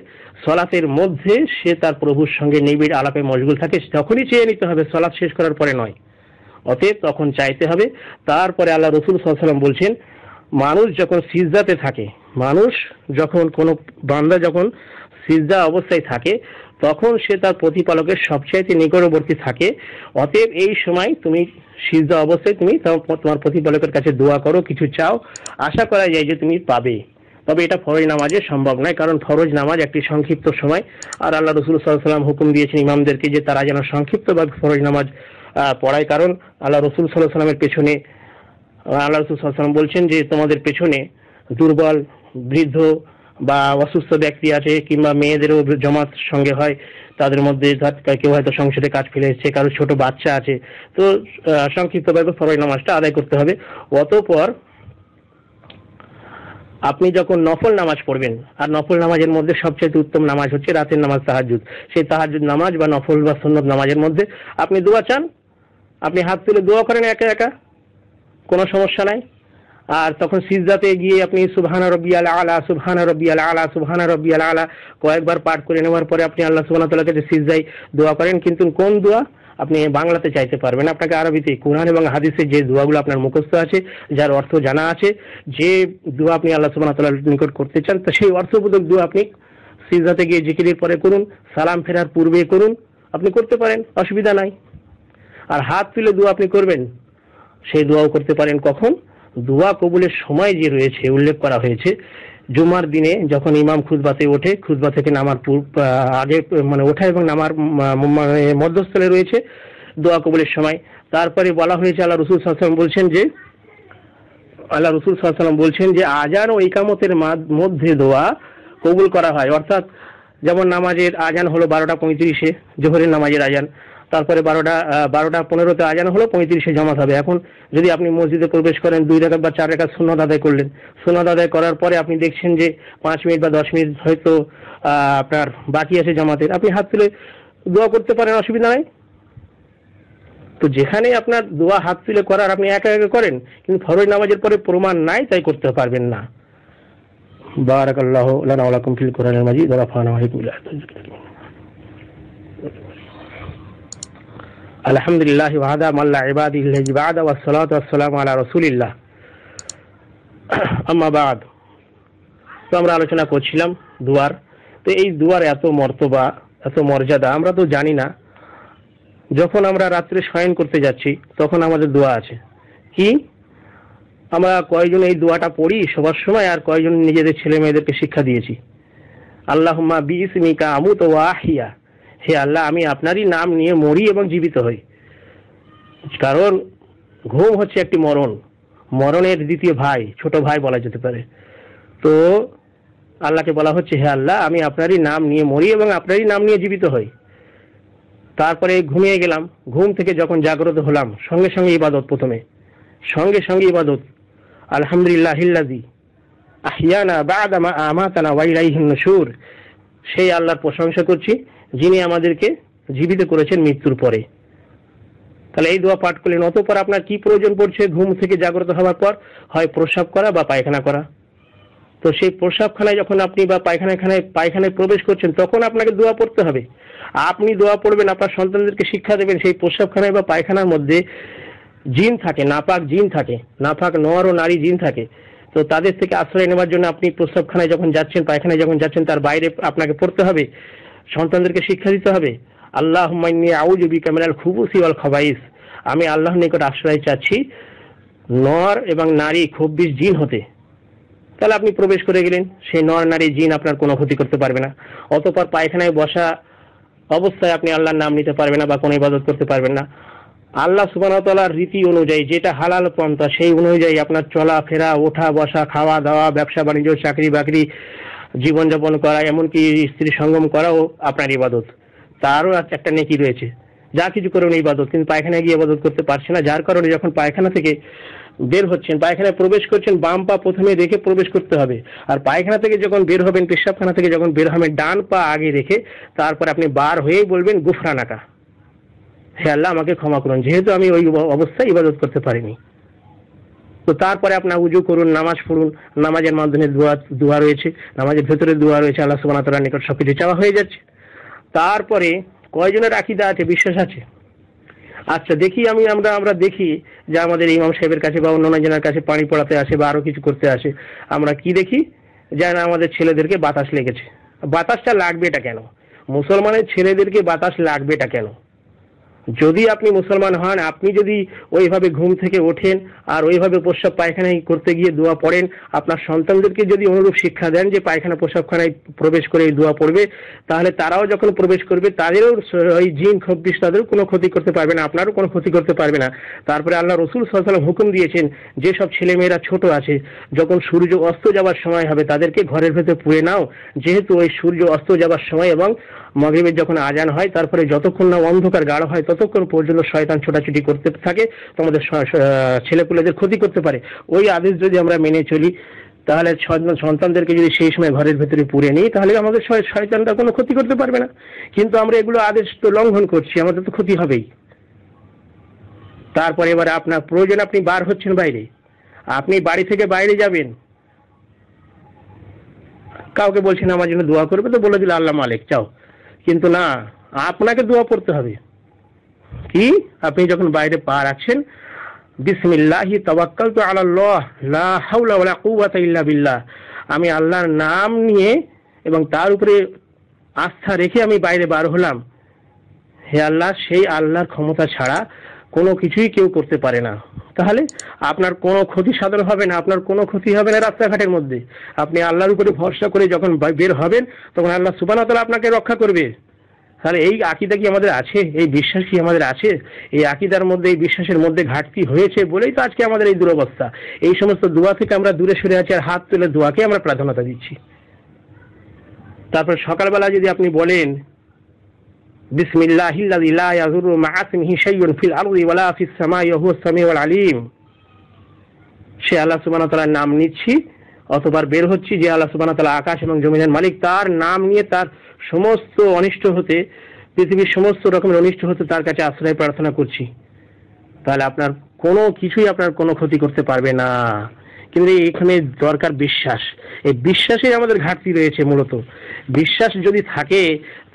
সলাতের মধ্যে সে তার প্রভুর সঙ্গে নিবিড় আলাপে মশগুল থাকে তখনই চেয়ে নিতে হবে সলাত শেষ করার পরে নয় অতএব তখন চাইতে হবে তারপরে আল্লাহ রসুল সাল্লাম বলছেন মানুষ যখন সিজদাতে থাকে মানুষ যখন কোনো বান্দা যখন সিজা অবস্থায় থাকে তখন সে তার প্রতিপালকের সবচাইতে নিকটবর্তী থাকে অতএব এই সময় তুমি সিজা অবস্থায় তুমি তোমার প্রতিপালকের কাছে দোয়া করো কিছু চাও আশা করা যায় যে তুমি পাবে তবে এটা ফরজ নামাজে সম্ভব নয় কারণ ফরজ নামাজ একটি সংক্ষিপ্ত সময় আর আল্লাহ রসুল সাল্লাম হুকুম দিয়েছেন ইমামদেরকে যে তারা যেন সংক্ষিপ্তভাবে ফরজ নামাজ পড়ায় কারণ আল্লাহ রসুল সাল্লাহ সাল্লামের পেছনে আল্লাহ রসুল সাল্লাম বলছেন যে তোমাদের পেছনে দুর্বল বৃদ্ধ বা অসুস্থ ব্যক্তি আছে কিংবা মেয়েদেরও জমাত সঙ্গে হয় তাদের মধ্যে কেউ হয়তো সংসারে কাজ ফেলে এসছে কারো ছোট বাচ্চা আছে তো সংক্ষিপ্তভাবে সবাই নামাজটা আদায় করতে হবে অতপর আপনি যখন নফল নামাজ পড়বেন আর নফল নামাজের মধ্যে সবচেয়ে উত্তম নামাজ হচ্ছে রাতের নামাজ তাহাজুদ সেই তাহাজুদ নামাজ বা নফল বা সন্ন্যত নামাজের মধ্যে আপনি দোয়া চান আপনি হাত তুলে দোয়া করেন একা একা কোনো সমস্যা নাই আর তখন সিজাতে গিয়ে আপনি সুবহানা রব্বিয়াল আলা সুবহানা রব্বিয়াল আলা সুবহানা রব্বিয়াল আলা কয়েকবার পাঠ করে নেওয়ার পরে আপনি আল্লাহ সুবহানাহু তাল্লাহ কাছে সিজাই দোয়া করেন কিন্তু কোন দোয়া আপনি বাংলাতে চাইতে পারবেন আপনাকে আরবিতে কোরআন এবং হাদিসে যে দোয়াগুলো আপনার মুখস্থ আছে যার অর্থ জানা আছে যে দোয়া আপনি আল্লাহ সুবহানাহু তাল্লাহ নিকট করতে চান তো সেই অর্থবোধক দোয়া আপনি সিজাতে গিয়ে জিকিরের পরে করুন সালাম ফেরার পূর্বে করুন আপনি করতে পারেন অসুবিধা নাই আর হাত তুলে দোয়া আপনি করবেন সেই দোয়াও করতে পারেন কখন দোয়া কবুলের সময় যে রয়েছে উল্লেখ করা হয়েছে জুমার দিনে যখন ইমাম খুদবাতে ওঠে খুদবা থেকে নামার আগে মানে ওঠা এবং নামার মানে মধ্যস্থলে রয়েছে দোয়া কবুলের সময় তারপরে বলা হয়েছে আল্লাহ রসুল সাল্লাম বলছেন যে আল্লাহ রসুল সাল্লাম বলছেন যে আজান ও ইকামতের মধ্যে দোয়া কবুল করা হয় অর্থাৎ যেমন নামাজের আজান হলো বারোটা পঁয়ত্রিশে জোহরের নামাজের আজান তারপরে বারোটা বারোটা পনেরোতে আজান হলো পঁয়ত্রিশে জমাত হবে এখন যদি আপনি মসজিদে প্রবেশ করেন দুই রেখাত বা চার রেখাত শূন্য আদায় করলেন শূন্য আদায় করার পরে আপনি দেখছেন যে পাঁচ মিনিট বা দশ মিনিট হয়তো আপনার বাকি আছে জমাতে আপনি হাত তুলে দোয়া করতে পারেন অসুবিধা নাই তো যেখানে আপনার দোয়া হাত তুলে করার আপনি একা একা করেন কিন্তু ফরজ নামাজের পরে প্রমাণ নাই তাই করতে পারবেন না বারাকাল্লাহ লানা ওয়ালাকুম ফিল কোরআনের মাজিদ ওয়া রাফানা ওয়া আলহামদুলিল্লাহ ওয়াহাদা মাল্লা ইবাদ ইবাদিবাদ ওয়াসালাত আসসালাম আলা রসুলিল্লাহ আমাবাদ তো আমরা আলোচনা করছিলাম দুয়ার তো এই দুয়ার এত মর্তবা এত মর্যাদা আমরা তো জানি না যখন আমরা রাত্রে শয়ন করতে যাচ্ছি তখন আমাদের দোয়া আছে কি আমরা কয়েকজন এই দোয়াটা পড়ি সবার সময় আর কয়েকজন নিজেদের ছেলে মেয়েদেরকে শিক্ষা দিয়েছি আল্লাহ বিসমিকা আমুত ওয়াহিয়া হে আল্লাহ আমি আপনারই নাম নিয়ে মরি এবং জীবিত হই কারণ ঘুম হচ্ছে একটি মরণ মরণের দ্বিতীয় ভাই ছোট ভাই বলা যেতে পারে তো আল্লাহকে বলা হচ্ছে হে আল্লাহ আমি আপনারই নাম নিয়ে মরি এবং আপনারই নাম নিয়ে জীবিত হই তারপরে ঘুমিয়ে গেলাম ঘুম থেকে যখন জাগ্রত হলাম সঙ্গে সঙ্গে ইবাদত প্রথমে সঙ্গে সঙ্গে ইবাদত আলহামদুলিল্লাহ হিল্লাদি আহিয়ানা বাদামা রাই ওয়াইলাইহিন সুর সেই আল্লাহর প্রশংসা করছি যিনি আমাদেরকে জীবিত করেছেন মৃত্যুর পরে তাহলে এই দোয়া পাঠ করলেন অতপর আপনার কি প্রয়োজন পড়ছে ঘুম থেকে জাগ্রত হওয়ার পর হয় প্রস্রাব করা বা পায়খানা করা তো সেই প্রসাবখানায় যখন আপনি বা পায়খানাখানায় পায়খানায় প্রবেশ করছেন তখন আপনাকে দোয়া পড়তে হবে আপনি দোয়া পড়বেন আপনার সন্তানদেরকে শিক্ষা দেবেন সেই প্রসাবখানায় বা পায়খানার মধ্যে জিন থাকে নাপাক জিন থাকে নাপাক নর ও নারী জিন থাকে তো তাদের থেকে আশ্রয় নেওয়ার জন্য আপনি প্রস্রাবখানায় যখন যাচ্ছেন পায়খানায় যখন যাচ্ছেন তার বাইরে আপনাকে পড়তে হবে সন্তানদেরকে শিক্ষা দিতে হবে আল্লাহ আউজবি ক্যামেরাল খুবুসি অল খবাইস আমি আল্লাহ নিকট আশ্রয় চাচ্ছি নর এবং নারী খব্বিশ জিন হতে তাহলে আপনি প্রবেশ করে গেলেন সেই নর নারী জিন আপনার কোনো ক্ষতি করতে পারবে না অতপর পায়খানায় বসা অবস্থায় আপনি আল্লাহর নাম নিতে পারবেন না বা কোনো ইবাদত করতে পারবেন না আল্লাহ সুবানতলার রীতি অনুযায়ী যেটা হালাল পন্থা সেই অনুযায়ী আপনার চলাফেরা ওঠা বসা খাওয়া দাওয়া ব্যবসা বাণিজ্য চাকরি বাকরি জীবনযাপন করা এমনকি স্ত্রী সঙ্গম করাও আপনার ইবাদত তারও একটা নেকি রয়েছে যা কিছু করুন ইবাদত কিন্তু পায়খানায় গিয়ে ইবাদত করতে পারছে না যার কারণে যখন পায়খানা থেকে বের হচ্ছেন পায়খানায় প্রবেশ করছেন বাম পা প্রথমে রেখে প্রবেশ করতে হবে আর পায়খানা থেকে যখন বের হবেন পেশাবখানা থেকে যখন বের হবেন ডান পা আগে রেখে তারপর আপনি বার হয়েই বলবেন গুফরানাকা হে আল্লাহ আমাকে ক্ষমা করুন যেহেতু আমি ওই অবস্থায় ইবাদত করতে পারিনি তো তারপরে আপনার উজু করুন নামাজ পড়ুন নামাজের মাধ্যমে দোয়া দোয়া রয়েছে নামাজের ভেতরে দোয়া রয়েছে আল্লাহ সুবাহ তালার নিকট সব কিছু চাওয়া হয়ে যাচ্ছে তারপরে কয়জনের আকিদা আছে বিশ্বাস আছে আচ্ছা দেখি আমি আমরা আমরা দেখি যে আমাদের ইমাম সাহেবের কাছে বা অন্য জনের কাছে পানি পড়াতে আসে বা আরো কিছু করতে আসে আমরা কি দেখি যেন আমাদের ছেলেদেরকে বাতাস লেগেছে বাতাসটা লাগবে এটা কেন মুসলমানের ছেলেদেরকে বাতাস লাগবে এটা কেন যদি আপনি মুসলমান হন আপনি যদি ওইভাবে ঘুম থেকে ওঠেন আর ওইভাবে প্রস্রাব পায়খানায় করতে গিয়ে দোয়া পড়েন আপনার সন্তানদেরকে যদি অনুরূপ শিক্ষা দেন যে পায়খানা প্রস্রাবখানায় প্রবেশ করে এই দোয়া পড়বে তাহলে তারাও যখন প্রবেশ করবে তাদেরও ওই জিন খব্বিশ তাদেরও কোনো ক্ষতি করতে পারবে না আপনারও কোনো ক্ষতি করতে পারবে না তারপরে আল্লাহ রসুল সাল্লাম হুকুম দিয়েছেন যেসব ছেলেমেয়েরা ছোট আছে যখন সূর্য অস্ত যাওয়ার সময় হবে তাদেরকে ঘরের ভেতরে পুড়ে নাও যেহেতু ওই সূর্য অস্ত যাওয়ার সময় এবং মগরিবের যখন আজান হয় তারপরে যতক্ষণ না অন্ধকার গাঢ় হয় ততক্ষণ পর্যন্ত শয়তান ছোটাছুটি করতে থাকে তোমাদের ছেলেপুলেদের ক্ষতি করতে পারে ওই আদেশ যদি আমরা মেনে চলি তাহলে সন্তানদেরকে যদি সেই সময় ঘরের ভেতরে পুরে নিই তাহলে আমাদের শয়তানটা কোনো ক্ষতি করতে পারবে না কিন্তু আমরা এগুলো আদেশ তো লঙ্ঘন করছি আমাদের তো ক্ষতি হবেই তারপরে এবার আপনার প্রয়োজন আপনি বার হচ্ছেন বাইরে আপনি বাড়ি থেকে বাইরে যাবেন কাউকে বলছেন আমার জন্য দোয়া করবে তো বলে দিল আল্লাহ মালিক চাও কিন্তু না আপনাকে দোয়া পড়তে হবে কি আপনি যখন বাইরে পা রাখছেন বিসমিল্লাহি তো আল্লাহ লা হাওলা ওয়ালা কুওয়াতা ইল্লা বিল্লাহ আমি আল্লাহর নাম নিয়ে এবং তার উপরে আস্থা রেখে আমি বাইরে বার হলাম হে আল্লাহ সেই আল্লাহর ক্ষমতা ছাড়া কোনো কিছুই কেউ করতে পারে না তাহলে আপনার কোনো ক্ষতি সাধন হবে না আপনার কোনো ক্ষতি হবে না রাস্তাঘাটের মধ্যে আপনি আল্লাহর উপরে ভরসা করে যখন বের হবেন তখন আল্লাহ সুবানাতলা আপনাকে রক্ষা করবে তাহলে এই আকিদা কি আমাদের আছে এই বিশ্বাস কি আমাদের আছে এই আকিদার মধ্যে এই বিশ্বাসের মধ্যে ঘাটতি হয়েছে বলেই তো আজকে আমাদের এই দুরবস্থা এই সমস্ত দোয়া থেকে আমরা দূরে সরে আছি আর হাত তুলে দোয়াকে আমরা প্রাধান্যতা দিচ্ছি তারপর সকালবেলা যদি আপনি বলেন بسم الله الذي لا يضر مع اسمه شيء في الارض ولا في السماء وهو السميع العليم সে আল্লাহ সুবহানাহু তাআলার নাম নিচ্ছি অতবার বের হচ্ছি যে আল্লাহ সুবহানাহু তাআলা আকাশ এবং জমিনের মালিক তার নাম নিয়ে তার সমস্ত অনিষ্ট হতে পৃথিবীর সমস্ত রকমের অনিষ্ট হতে তার কাছে আশ্রয় প্রার্থনা করছি তাহলে আপনার কোনো কিছুই আপনার কোনো ক্ষতি করতে পারবে না কিন্তু এখানে দরকার বিশ্বাস এই বিশ্বাসের আমাদের ঘাটতি রয়েছে মূলত বিশ্বাস যদি থাকে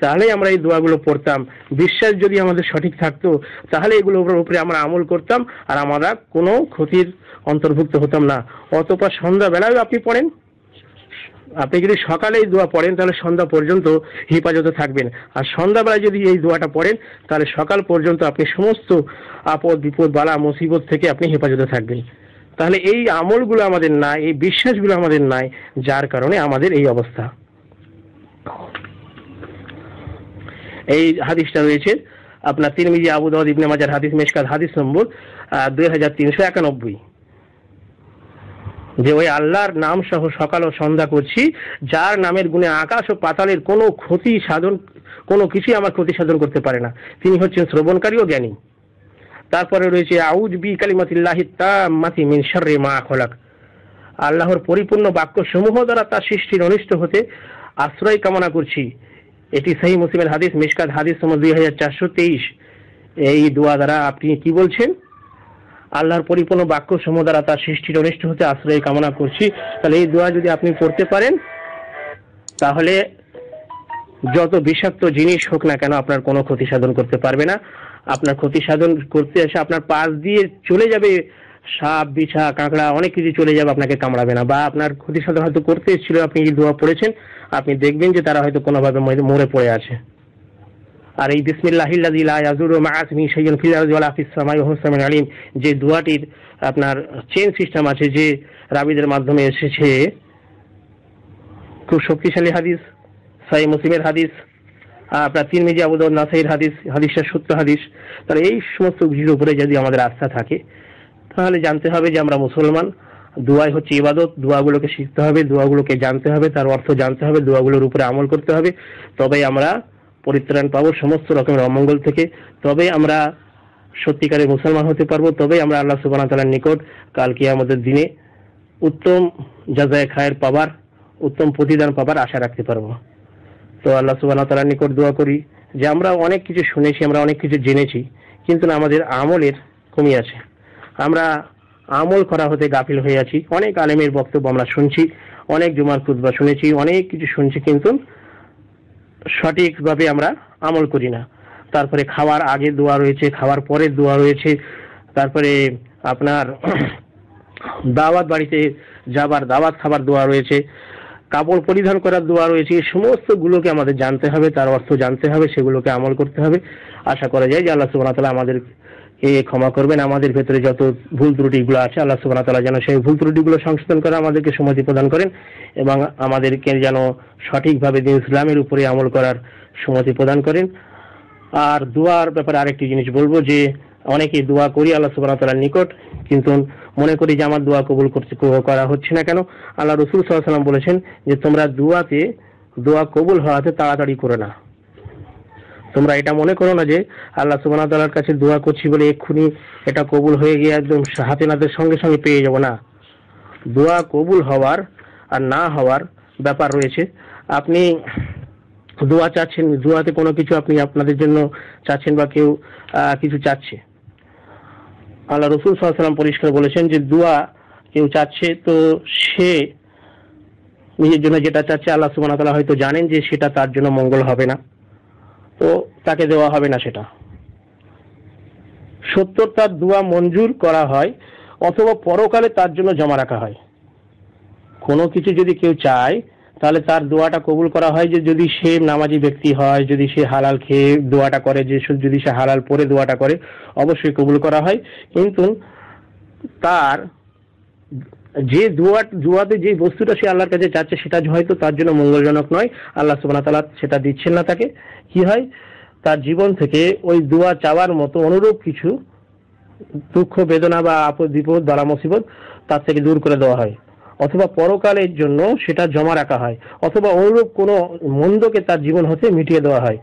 তাহলে আমরা এই দোয়াগুলো পড়তাম বিশ্বাস যদি আমাদের সঠিক থাকতো তাহলে এগুলোর উপরে আমরা আমল করতাম আর আমরা কোনো ক্ষতির অন্তর্ভুক্ত হতাম না অতপা সন্ধ্যাবেলায় আপনি পড়েন আপনি যদি সকালে এই দোয়া পড়েন তাহলে সন্ধ্যা পর্যন্ত হেফাজত থাকবেন আর সন্ধ্যাবেলায় যদি এই দোয়াটা পড়েন তাহলে সকাল পর্যন্ত আপনি সমস্ত আপদ বিপদ বালা মুসিবত থেকে আপনি হেফাজতে থাকবেন তাহলে এই আমলগুলো আমাদের নাই এই বিশ্বাসগুলো আমাদের নাই যার কারণে আমাদের এই অবস্থা এই হাদিসটা রয়েছে আপনার তিরমিজি আবু দাউদ ইবনে মাজার হাদিস মেশকাত হাদিস নম্বর দুই হাজার তিনশো একানব্বই যে ওই আল্লাহর নাম সহ সকাল ও সন্ধ্যা করছি যার নামের গুণে আকাশ ও পাতালের কোনো ক্ষতি সাধন কোনো কিছুই আমার ক্ষতি সাধন করতে পারে না তিনি হচ্ছেন শ্রবণকারী ও জ্ঞানী তারপরে রয়েছে আউজ বি কালিমাতিল্লাহি তাম্মাতি মিন শাররি মা খলাক আল্লাহর পরিপূর্ণ বাক্য সমূহ দ্বারা তার সৃষ্টির অনিষ্ট হতে আশ্রয় কামনা করছি এটি সেই মুসিমের হাদিস মিসকাত হাদিস নম্বর দুই হাজার চারশো তেইশ এই দোয়া দ্বারা আপনি কি বলছেন আল্লাহর পরিপূর্ণ বাক্য সমূহ দ্বারা তার সৃষ্টির অনিষ্ট হতে আশ্রয় কামনা করছি তাহলে এই দোয়া যদি আপনি পড়তে পারেন তাহলে যত বিষাক্ত জিনিস হোক না কেন আপনার কোনো ক্ষতি সাধন করতে পারবে না আপনার ক্ষতি সাধন করতে এসে আপনার পাশ দিয়ে চলে যাবে সাপ বিছা কাঁকড়া অনেক কিছু চলে যাবে আপনাকে কামড়াবে না বা আপনার ক্ষতি সাধন হয়তো করতে এসেছিল আপনি যদি দোয়া পড়েছেন আপনি দেখবেন যে তারা হয়তো কোনোভাবে মরে পড়ে আছে আর এই বিসমিল্লাহিল্লাহিল্লাহিসামিন আলিম যে দোয়াটির আপনার চেন সিস্টেম আছে যে রাবিদের মাধ্যমে এসেছে খুব শক্তিশালী হাদিস সাই মুসলিমের হাদিস আপনার মেজি আবুদ নাসাইর হাদিস হাদিসের সত্য হাদিস তাহলে এই সমস্ত বিষয়ের উপরে যদি আমাদের আস্থা থাকে তাহলে জানতে হবে যে আমরা মুসলমান দোয়াই হচ্ছে ইবাদত দোয়াগুলোকে শিখতে হবে দোয়াগুলোকে জানতে হবে তার অর্থ জানতে হবে দোয়াগুলোর উপরে আমল করতে হবে তবে আমরা পরিত্রাণ পাবো সমস্ত রকমের অমঙ্গল থেকে তবে আমরা সত্যিকারের মুসলমান হতে পারবো তবে আমরা আল্লাহ সুবাহ তালার নিকট কালকে আমাদের দিনে উত্তম যাজায় খায়ের পাবার উত্তম প্রতিদান পাবার আশা রাখতে পারবো তো আল্লাহ সুবাহ তালার নিকট দোয়া করি যে আমরা অনেক কিছু শুনেছি আমরা অনেক কিছু জেনেছি কিন্তু না আমাদের আমলের কমিয়ে আছে আমরা আমল করা হতে গাফিল হয়ে আছি অনেক আলেমের বক্তব্য আমরা শুনছি অনেক জুমার কুদবা শুনেছি অনেক কিছু শুনছি কিন্তু সঠিকভাবে আমরা আমল করি না তারপরে খাওয়ার আগে দোয়া রয়েছে খাওয়ার পরে দোয়া রয়েছে তারপরে আপনার দাওয়াত বাড়িতে যাবার দাওয়াত খাবার দোয়া রয়েছে কাপড় পরিধান করার দোয়া রয়েছে এই সমস্তগুলোকে আমাদের জানতে হবে তার অর্থ জানতে হবে সেগুলোকে আমল করতে হবে আশা করা যায় যে আল্লাহ সুবাহ তালা আমাদের এ ক্ষমা করবেন আমাদের ভেতরে যত ভুল ত্রুটিগুলো আছে আল্লাহ সুবাহ তালা যেন সেই ভুল ত্রুটিগুলো সংশোধন করে আমাদেরকে সমাধি প্রদান করেন এবং আমাদেরকে যেন সঠিকভাবে দিন ইসলামের উপরে আমল করার সমাধি প্রদান করেন আর দোয়ার ব্যাপারে আরেকটি জিনিস বলবো যে অনেকে দোয়া করি আল্লাহ সুবাহ তালার নিকট কিন্তু মনে করি যে আমার দোয়া কবুল করছে করা হচ্ছে না কেন আল্লাহ রসুল সাল্লাম বলেছেন যে তোমরা দোয়াতে দোয়া কবুল হওয়াতে তাড়াতাড়ি করে না তোমরা এটা মনে করো না যে আল্লাহ সুবাহর কাছে দোয়া করছি বলে এক্ষুনি এটা কবুল হয়ে গিয়ে একদম হাতে নাতের সঙ্গে সঙ্গে পেয়ে যাবো না দোয়া কবুল হওয়ার আর না হওয়ার ব্যাপার রয়েছে আপনি দোয়া চাচ্ছেন দোয়াতে কোনো কিছু আপনি আপনাদের জন্য চাচ্ছেন বা কেউ কিছু চাচ্ছে আল্লাহ রসুল সাল্লাম পরিষ্কার বলেছেন যে দোয়া কেউ চাচ্ছে তো সে নিজের জন্য যেটা চাচ্ছে আল্লাহ সুবান তালা হয়তো জানেন যে সেটা তার জন্য মঙ্গল হবে না তো তাকে দেওয়া হবে না সেটা সত্তর তার দোয়া মঞ্জুর করা হয় অথবা পরকালে তার জন্য জমা রাখা হয় কোনো কিছু যদি কেউ চায় তাহলে তার দোয়াটা কবুল করা হয় যে যদি সে নামাজি ব্যক্তি হয় যদি সে হালাল খেয়ে দোয়াটা করে যে যদি সে হালাল পরে দোয়াটা করে অবশ্যই কবুল করা হয় কিন্তু তার যে দোয়া দোয়াতে যে বস্তুটা সে আল্লাহর কাছে চাচ্ছে সেটা হয়তো তার জন্য মঙ্গলজনক নয় আল্লাহ সুবাহ তালা সেটা দিচ্ছেন না তাকে কি হয় তার জীবন থেকে ওই দোয়া চাওয়ার মতো অনুরূপ কিছু দুঃখ বেদনা বা আপদ বিপদ দ্বারা মুসিবত তার থেকে দূর করে দেওয়া হয় অথবা পরকালের জন্য সেটা জমা রাখা হয় অথবা অনুরূপ কোনো মন্দকে তার জীবন হতে মিটিয়ে দেওয়া হয়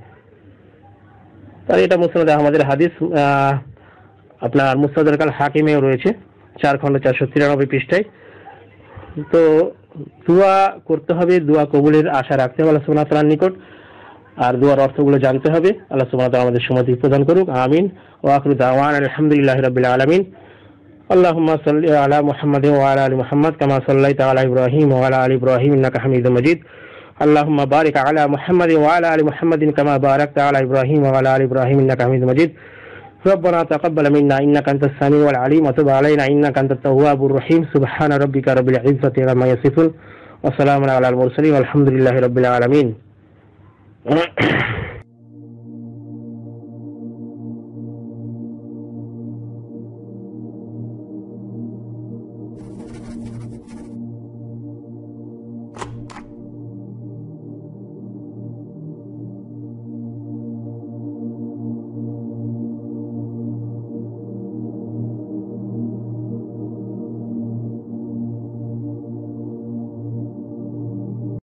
তাহলে এটা মুসনাদ আমাদের হাদিস আপনার মুস্তাদ কাল হাকিমেও রয়েছে চার খন্ড চারশো তিরানব্বই পৃষ্ঠায় তো দোয়া করতে হবে দোয়া কবুলের আশা রাখতে হবে আল্লাহ সুবহানাহু নিকট আর দোয়ার অর্থগুলো জানতে হবে আল্লাহ সুবহানাহু আমাদের সমাধি প্রদান করুক আমিন ও আখিরু দাওয়ান আলহামদুলিল্লাহি রাব্বিল আলামিন اللهم صل على محمد وعلى ال محمد كما صليت على ابراهيم وعلى ال ابراهيم انك حميد مجيد اللهم بارك على محمد وعلى ال محمد كما باركت على ابراهيم وعلى ال ابراهيم انك حميد مجيد ربنا تقبل منا انك انت السميع العليم وتب علينا انك انت التواب الرحيم سبحان ربك رب العزه عما يصفون وسلام على المرسلين والحمد لله رب العالمين